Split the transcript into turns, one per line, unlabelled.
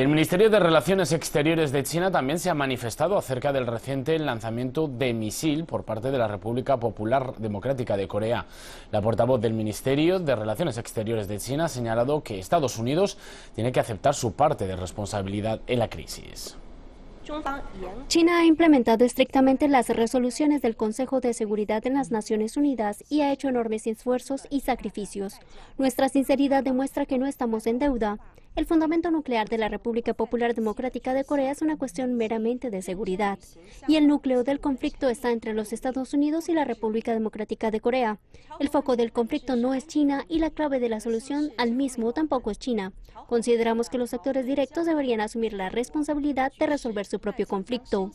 el Ministerio de Relaciones Exteriores de China también se ha manifestado acerca del reciente lanzamiento de misil por parte de la República Popular Democrática de Corea. La portavoz del Ministerio de Relaciones Exteriores de China ha señalado que Estados Unidos tiene que aceptar su parte de responsabilidad en la crisis.
China ha implementado estrictamente
las resoluciones del Consejo de Seguridad de las Naciones Unidas y ha hecho enormes esfuerzos y sacrificios. Nuestra sinceridad demuestra que no estamos en deuda. El fundamento nuclear de la República Popular Democrática de Corea es una cuestión meramente de seguridad, y el núcleo del conflicto está entre los Estados Unidos y la República Democrática de Corea. El foco del conflicto no es China y la clave de la solución al mismo tampoco es China. Consideramos que los actores directos deberían asumir la responsabilidad de resolver su propio conflicto.